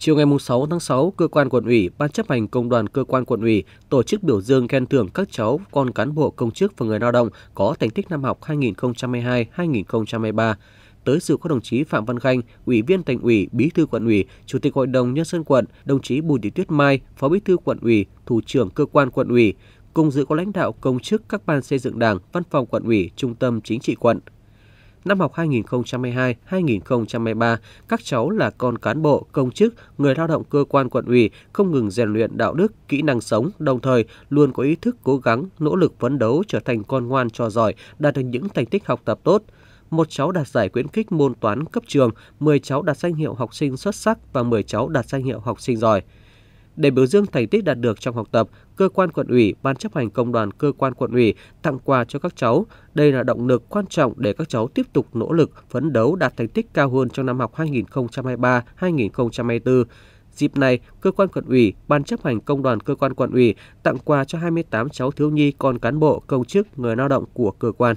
Chiều ngày 6 tháng 6, cơ quan quận ủy, ban chấp hành công đoàn cơ quan quận ủy tổ chức biểu dương khen thưởng các cháu con cán bộ công chức và người lao động có thành tích năm học 2022-2023. Tới sự có đồng chí Phạm Văn Khanh, Ủy viên Thành ủy, Bí thư Quận ủy, Chủ tịch Hội đồng nhân dân quận, đồng chí Bùi Thị Tuyết Mai, Phó Bí thư Quận ủy, Thủ trưởng cơ quan Quận ủy, cùng dự có lãnh đạo công chức các ban xây dựng Đảng, Văn phòng Quận ủy, Trung tâm Chính trị quận. Năm học 2022-2023, các cháu là con cán bộ, công chức, người lao động cơ quan quận ủy không ngừng rèn luyện đạo đức, kỹ năng sống, đồng thời luôn có ý thức cố gắng, nỗ lực phấn đấu trở thành con ngoan trò giỏi, đạt được những thành tích học tập tốt một cháu đạt giải khuyến khích môn toán cấp trường, 10 cháu đạt danh hiệu học sinh xuất sắc và 10 cháu đạt danh hiệu học sinh giỏi. Để biểu dương thành tích đạt được trong học tập, cơ quan quận ủy, ban chấp hành công đoàn cơ quan quận ủy tặng quà cho các cháu. Đây là động lực quan trọng để các cháu tiếp tục nỗ lực phấn đấu đạt thành tích cao hơn trong năm học 2023-2024. Dịp này, cơ quan quận ủy, ban chấp hành công đoàn cơ quan quận ủy tặng quà cho 28 cháu thiếu nhi con cán bộ, công chức, người lao động của cơ quan.